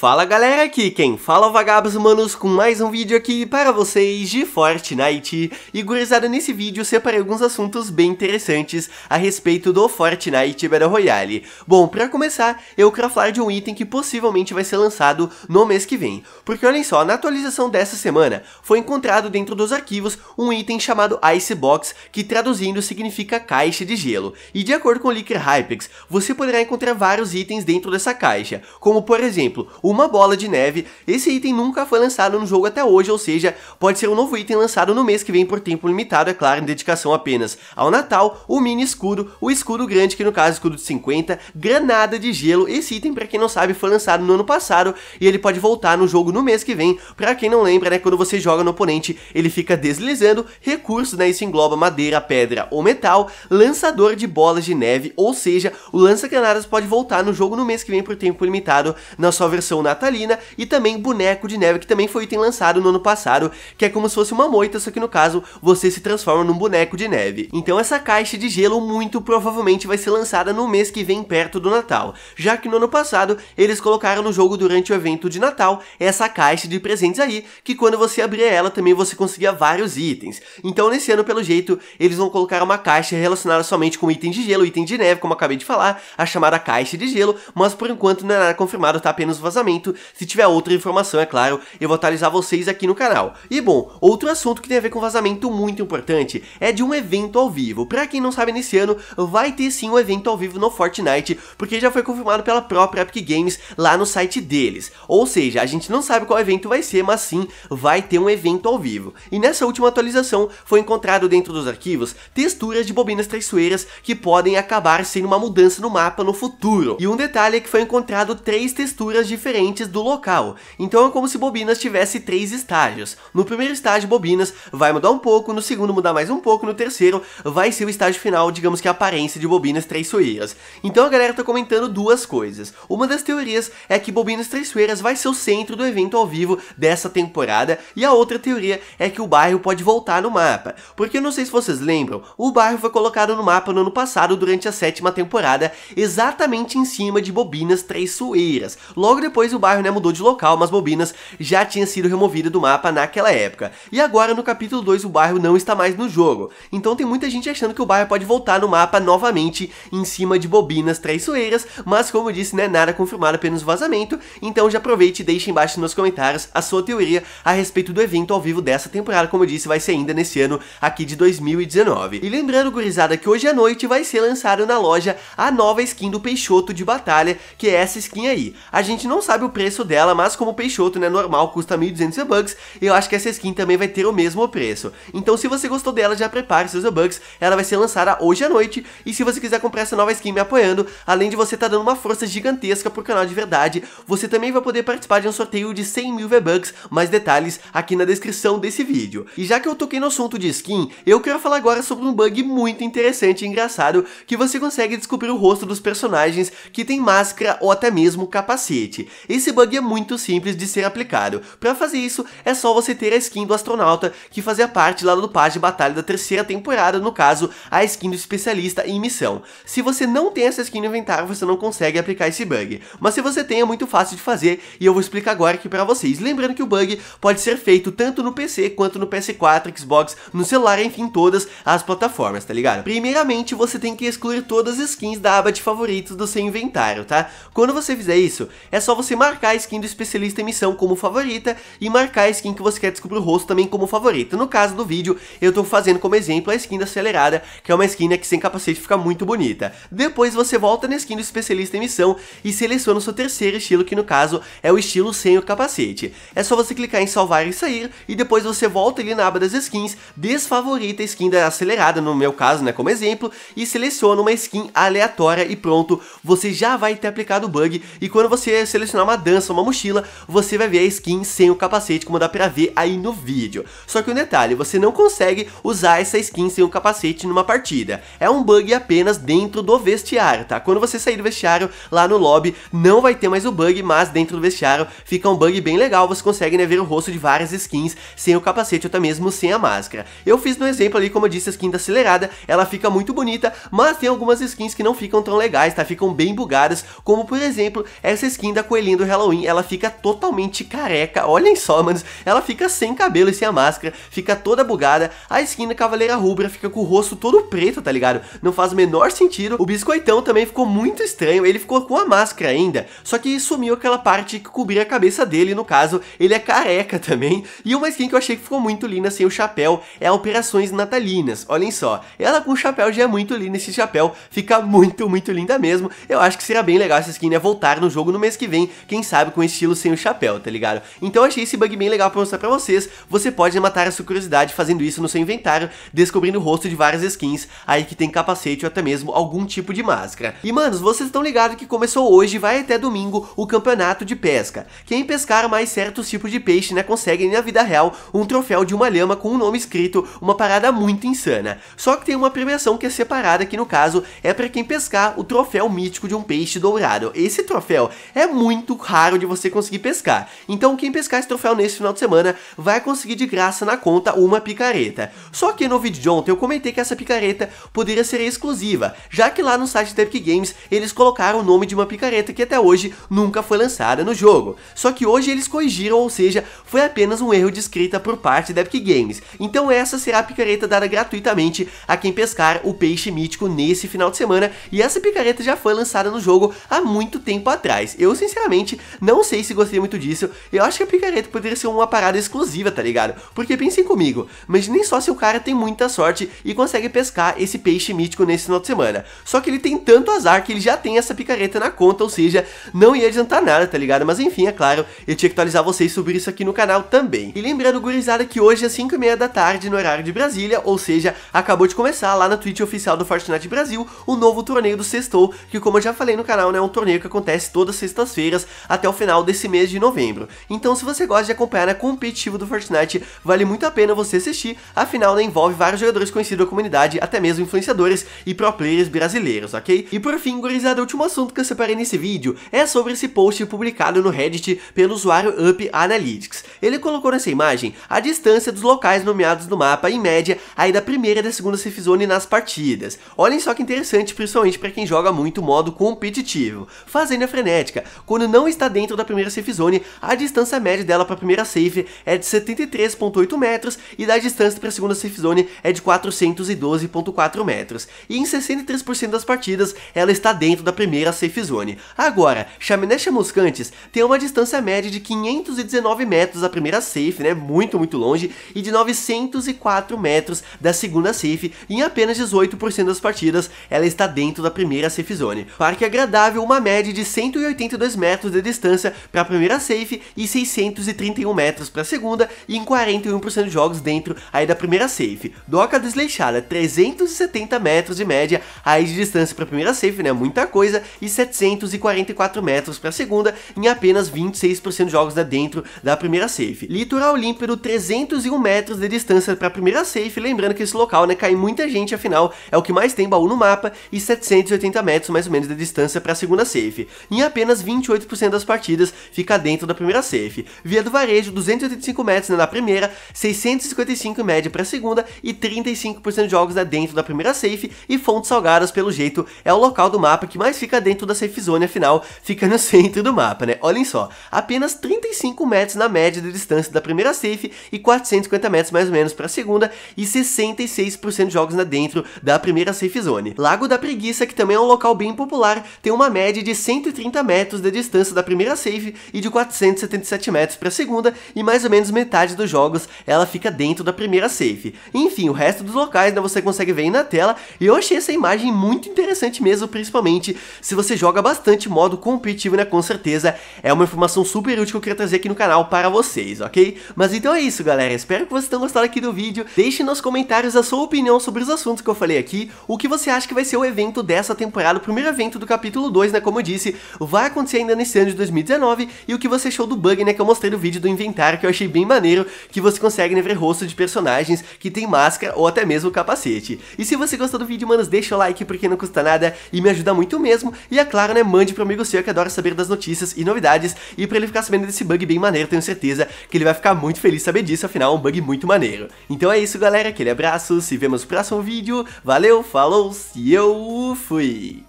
Fala galera, aqui quem fala é vagabos humanos com mais um vídeo aqui para vocês de Fortnite. E gurizada, nesse vídeo separei alguns assuntos bem interessantes a respeito do Fortnite Battle Royale. Bom, para começar, eu quero falar de um item que possivelmente vai ser lançado no mês que vem. Porque olhem só, na atualização dessa semana, foi encontrado dentro dos arquivos um item chamado Icebox, que traduzindo significa caixa de gelo. E de acordo com o Leaker Hypex, você poderá encontrar vários itens dentro dessa caixa, como por exemplo, uma bola de neve. Esse item nunca foi lançado no jogo até hoje, ou seja, pode ser um novo item lançado no mês que vem por tempo limitado, é claro, em dedicação apenas ao Natal, o mini escudo, o escudo grande, que no caso escudo de 50, granada de gelo. Esse item, para quem não sabe, foi lançado no ano passado e ele pode voltar no jogo no mês que vem. Para quem não lembra, né, quando você joga no oponente, ele fica deslizando, recurso, né, isso engloba madeira, pedra ou metal, lançador de bolas de neve, ou seja, o lança-granadas pode voltar no jogo no mês que vem por tempo limitado na sua versão natalina, e também boneco de neve, que também foi item lançado no ano passado, que é como se fosse uma moita, só que no caso você se transforma num boneco de neve. Então essa caixa de gelo muito provavelmente vai ser lançada no mês que vem perto do Natal, já que no ano passado eles colocaram no jogo durante o evento de Natal essa caixa de presentes aí, que quando você abria ela também você conseguia vários itens. Então nesse ano, pelo jeito, eles vão colocar uma caixa relacionada somente com item de gelo, item de neve, como acabei de falar, a chamada caixa de gelo, mas por enquanto não é nada confirmado, tá apenas vazamento lançamento. Se tiver outra informação, é claro, eu vou atualizar vocês aqui no canal. E bom, outro assunto que tem a ver com vazamento muito importante é de um evento ao vivo. Pra quem não sabe, nesse ano vai ter sim um evento ao vivo no Fortnite, porque já foi confirmado pela própria Epic Games lá no site deles. Ou seja, a gente não sabe qual evento vai ser, mas sim vai ter um evento ao vivo. E nessa última atualização foi encontrado dentro dos arquivos texturas de bobinas traiçoeiras que podem acabar sendo uma mudança no mapa no futuro. E um detalhe é que foi encontrado três texturas diferentes diferentes do local. Então é como se bobinas tivesse três estágios. No primeiro estágio, bobinas vai mudar um pouco, no segundo mudar mais um pouco, no terceiro vai ser o estágio final, digamos que a aparência de bobinas traiçoeiras. Então a galera tá comentando duas coisas. Uma das teorias é que bobinas traiçoeiras vai ser o centro do evento ao vivo dessa temporada, e a outra teoria é que o bairro pode voltar no mapa. Porque não sei se vocês lembram, o bairro foi colocado no mapa no ano passado durante a sétima temporada, exatamente em cima de bobinas traiçoeiras, logo depois o bairro né, mudou de local, mas Bobinas já tinha sido removida do mapa naquela época. E agora no capítulo 2 o bairro não está mais no jogo. Então tem muita gente achando que o bairro pode voltar no mapa novamente em cima de Bobinas Traiçoeiras, mas como eu disse, né, nada confirmado, apenas vazamento. Então já aproveite e deixe embaixo nos comentários a sua teoria a respeito do evento ao vivo dessa temporada, como eu disse, vai ser ainda nesse ano aqui de 2019. E lembrando, gurizada, que hoje à noite vai ser lançado na loja a nova skin do Peixoto de Batalha, que é essa skin aí. A gente não sabe sabe o preço dela, mas como o Peixoto, né, normal, custa 1.200 bucks, eu acho que essa skin também vai ter o mesmo preço. Então se você gostou dela, já prepare seus bucks, ela vai ser lançada hoje à noite, e se você quiser comprar essa nova skin me apoiando, além de você estar tá dando uma força gigantesca pro canal de verdade, você também vai poder participar de um sorteio de 100 mil V-Bucks, mais detalhes aqui na descrição desse vídeo. E já que eu toquei no assunto de skin, eu quero falar agora sobre um bug muito interessante e engraçado, que você consegue descobrir o rosto dos personagens que tem máscara ou até mesmo capacete. Esse bug é muito simples de ser aplicado. Para fazer isso, é só você ter a skin do astronauta que fazia parte lá do passe de batalha da terceira temporada, no caso, a skin do especialista em missão. Se você não tem essa skin no inventário, você não consegue aplicar esse bug. Mas se você tem, é muito fácil de fazer e eu vou explicar agora aqui para vocês. Lembrando que o bug pode ser feito tanto no PC quanto no PS4, Xbox, no celular, enfim, todas as plataformas, tá ligado? Primeiramente, você tem que excluir todas as skins da aba de favoritos do seu inventário, tá? Quando você fizer isso, é só você você marcar a skin do especialista em missão como favorita e marcar a skin que você quer descobrir o rosto também como favorita. No caso do vídeo, eu estou fazendo como exemplo a skin da acelerada, que é uma skin né, que sem capacete fica muito bonita. Depois você volta na skin do especialista em missão e seleciona o seu terceiro estilo, que no caso é o estilo sem o capacete. É só você clicar em salvar e sair, e depois você volta ali na aba das skins, desfavorita a skin da acelerada, no meu caso, né, como exemplo, e seleciona uma skin aleatória e pronto, você já vai ter aplicado o bug, e quando você selecionar uma dança, uma mochila, você vai ver a skin sem o capacete, como dá pra ver aí no vídeo. Só que um detalhe, você não consegue usar essa skin sem o capacete numa partida. É um bug apenas dentro do vestiário, tá? Quando você sair do vestiário, lá no lobby, não vai ter mais o bug, mas dentro do vestiário fica um bug bem legal, você consegue né, ver o rosto de várias skins sem o capacete ou até mesmo sem a máscara. Eu fiz no exemplo ali, como eu disse, a skin da acelerada, ela fica muito bonita, mas tem algumas skins que não ficam tão legais, tá? Ficam bem bugadas, como por exemplo, essa skin da coelhinha do Halloween, ela fica totalmente careca, olhem só, manos, ela fica sem cabelo e sem a máscara, fica toda bugada, a skin da Cavaleira Rubra fica com o rosto todo preto, tá ligado? Não faz o menor sentido, o Biscoitão também ficou muito estranho, ele ficou com a máscara ainda, só que sumiu aquela parte que cobria a cabeça dele, no caso, ele é careca também, e uma skin que eu achei que ficou muito linda sem o chapéu é a Operações Natalinas, olhem só, ela com o chapéu já é muito linda, esse chapéu fica muito, muito linda mesmo, eu acho que será bem legal essa skin, né, voltar no jogo no mês que vem, quem sabe com estilo sem o chapéu, tá ligado? Então achei esse bug bem legal pra mostrar pra vocês, você pode matar a sua curiosidade fazendo isso no seu inventário, descobrindo o rosto de várias skins, aí que tem capacete ou até mesmo algum tipo de máscara. E manos, vocês estão ligados que começou hoje e vai até domingo o campeonato de pesca. Quem pescar mais certos tipos de peixe, né, consegue na vida real um troféu de uma lhama com um nome escrito, uma parada muito insana. Só que tem uma premiação que é separada, que no caso é para quem pescar o troféu mítico de um peixe dourado. Esse troféu é muito muito raro de você conseguir pescar. Então quem pescar esse troféu nesse final de semana vai conseguir de graça na conta uma picareta. Só que no vídeo de ontem eu comentei que essa picareta poderia ser exclusiva, já que lá no site da Epic Games eles colocaram o nome de uma picareta que até hoje nunca foi lançada no jogo. Só que hoje eles corrigiram, ou seja, foi apenas um erro de escrita por parte da Epic Games. Então essa será a picareta dada gratuitamente a quem pescar o peixe mítico nesse final de semana, e essa picareta já foi lançada no jogo há muito tempo atrás. Eu sinceramente sinceramente, não sei se gostei muito disso. Eu acho que a picareta poderia ser uma parada exclusiva, tá ligado? Porque pensem comigo, mas nem só se o cara tem muita sorte e consegue pescar esse peixe mítico nesse final de semana. Só que ele tem tanto azar que ele já tem essa picareta na conta, ou seja, não ia adiantar nada, tá ligado? Mas enfim, é claro, eu tinha que atualizar vocês sobre isso aqui no canal também. E lembrando, gurizada, que hoje às 5 e meia da tarde, no horário de Brasília, ou seja, acabou de começar lá na Twitch oficial do Fortnite Brasil, o novo torneio do Sextou, que como eu já falei no canal, né, é um torneio que acontece todas sextas-feiras, até o final desse mês de novembro. Então se você gosta de acompanhar a competitiva do Fortnite, vale muito a pena você assistir, afinal né, envolve vários jogadores conhecidos da comunidade, até mesmo influenciadores e pro players brasileiros, ok? E por fim, gurizada, o último assunto que eu separei nesse vídeo é sobre esse post publicado no Reddit pelo usuário Up Analytics. Ele colocou nessa imagem a distância dos locais nomeados no mapa, em média, aí da primeira e da segunda safe zone nas partidas. Olhem só que interessante, principalmente para quem joga muito modo competitivo. Fazenda frenética, quando não não está dentro da primeira safe zone, a distância média dela para a primeira safe é de 73.8 metros e da distância para a segunda safe zone é de 412.4 metros. E em 63% das partidas ela está dentro da primeira safe zone. Agora, Chaminé Chamuscantes tem uma distância média de 519 metros da primeira safe, né, muito muito longe, e de 904 metros da segunda safe, e em apenas 18% das partidas ela está dentro da primeira safe zone. Parque agradável, uma média de 182 metros metros de distância para a primeira safe e 631 metros para a segunda e em 41% de jogos dentro aí da primeira safe. Doca desleixada, 370 metros de média aí de distância para a primeira safe, né, muita coisa, e 744 metros para a segunda em apenas 26% de jogos né, dentro da primeira safe. Litoral límpido, 301 metros de distância para a primeira safe, lembrando que esse local, né, cai muita gente, afinal, é o que mais tem baú no mapa, e 780 metros mais ou menos de distância para a segunda safe. Em apenas 28% 100% das partidas fica dentro da primeira safe. Via do varejo, 285 metros né, na primeira, 655 em média para a segunda e 35% de jogos é dentro da primeira safe. E Fontes Salgadas, pelo jeito, é o local do mapa que mais fica dentro da safe zone, afinal, fica no centro do mapa, né? Olhem só, apenas 35 metros na média de distância da primeira safe e 450 metros mais ou menos para a segunda e 66% de jogos né, dentro da primeira safe zone. Lago da Preguiça, que também é um local bem popular, tem uma média de 130 metros de distância distância da primeira save e de 477 metros para a segunda, e mais ou menos metade dos jogos ela fica dentro da primeira save. Enfim, o resto dos locais né, você consegue ver aí na tela, e eu achei essa imagem muito interessante mesmo, principalmente se você joga bastante modo competitivo, né, com certeza é uma informação super útil que eu queria trazer aqui no canal para vocês, ok? Mas então é isso, galera, espero que vocês tenham gostado aqui do vídeo, deixe nos comentários a sua opinião sobre os assuntos que eu falei aqui, o que você acha que vai ser o evento dessa temporada, o primeiro evento do capítulo 2, né, como eu disse, vai acontecer ainda nesse nesse ano de 2019 e o que você achou do bug, né, que eu mostrei no vídeo do inventário, que eu achei bem maneiro, que você consegue né, ver rosto de personagens que tem máscara ou até mesmo capacete. E se você gostou do vídeo, manos, deixa o like porque não custa nada e me ajuda muito mesmo, e é claro, né, mande pro amigo seu que adora saber das notícias e novidades, e pra ele ficar sabendo desse bug bem maneiro, tenho certeza que ele vai ficar muito feliz saber disso, afinal é um bug muito maneiro. Então é isso, galera, aquele abraço, se vemos no próximo vídeo, valeu, falou, e eu fui!